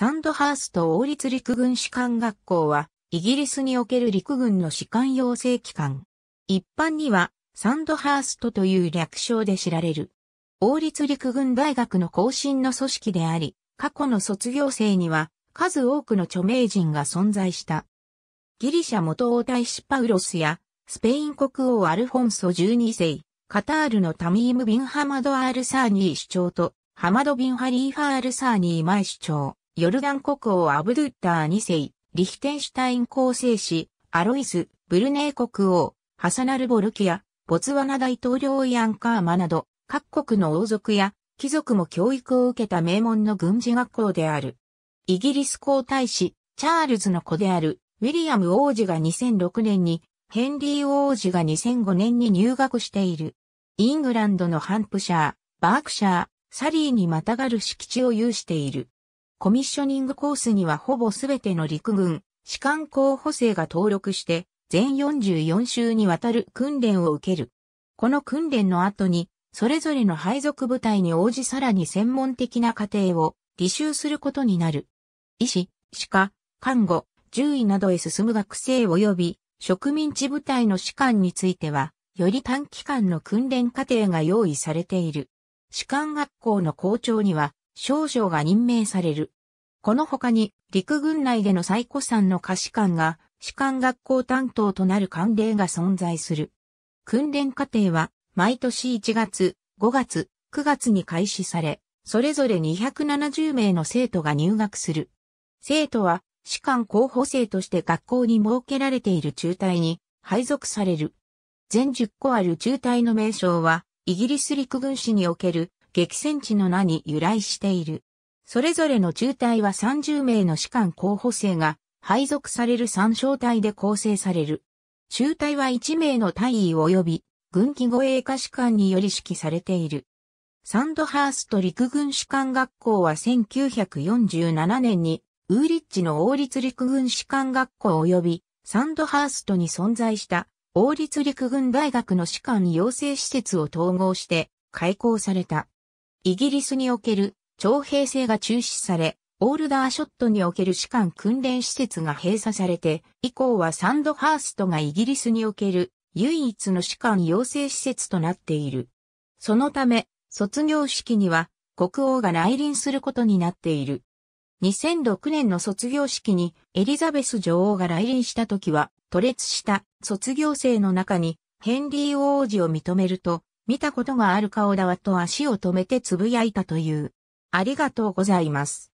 サンドハースト王立陸軍士官学校は、イギリスにおける陸軍の士官養成機関。一般には、サンドハーストという略称で知られる。王立陸軍大学の更新の組織であり、過去の卒業生には、数多くの著名人が存在した。ギリシャ元王大子パウロスや、スペイン国王アルフォンソ12世、カタールのタミーム・ビンハマド・アール・サーニー首長と、ハマド・ビン・ハリーファ・アール・サーニー前首長。ヨルダン国王アブドゥッター2世、リヒテンシュタイン構成士、アロイス、ブルネー国王、ハサナルボルキア、ボツワナ大統領イアンカーマなど、各国の王族や貴族も教育を受けた名門の軍事学校である。イギリス皇太子、チャールズの子である、ウィリアム王子が2006年に、ヘンリー王子が2005年に入学している。イングランドのハンプシャー、バークシャー、サリーにまたがる敷地を有している。コミッショニングコースにはほぼすべての陸軍、士官候補生が登録して、全44週にわたる訓練を受ける。この訓練の後に、それぞれの配属部隊に応じさらに専門的な過程を履修することになる。医師、歯科、看護、獣医などへ進む学生及び植民地部隊の士官については、より短期間の訓練過程が用意されている。士官学校の校長には、少将が任命される。この他に、陸軍内での最古参の可士官が、士官学校担当となる官令が存在する。訓練課程は、毎年1月、5月、9月に開始され、それぞれ270名の生徒が入学する。生徒は、士官候補生として学校に設けられている中隊に配属される。全10個ある中隊の名称は、イギリス陸軍史における激戦地の名に由来している。それぞれの中隊は30名の士官候補生が配属される参照隊で構成される。中隊は1名の隊員及び軍機護衛科士官により指揮されている。サンドハースト陸軍士官学校は1947年にウーリッチの王立陸軍士官学校及びサンドハーストに存在した王立陸軍大学の士官養成施設を統合して開校された。イギリスにおける徴兵制が中止され、オールダーショットにおける士官訓練施設が閉鎖されて、以降はサンドハーストがイギリスにおける唯一の士官養成施設となっている。そのため、卒業式には国王が来臨することになっている。2006年の卒業式にエリザベス女王が来臨した時は、吐列した卒業生の中にヘンリー王子を認めると、見たことがある顔だわと足を止めてつぶやいたという。ありがとうございます。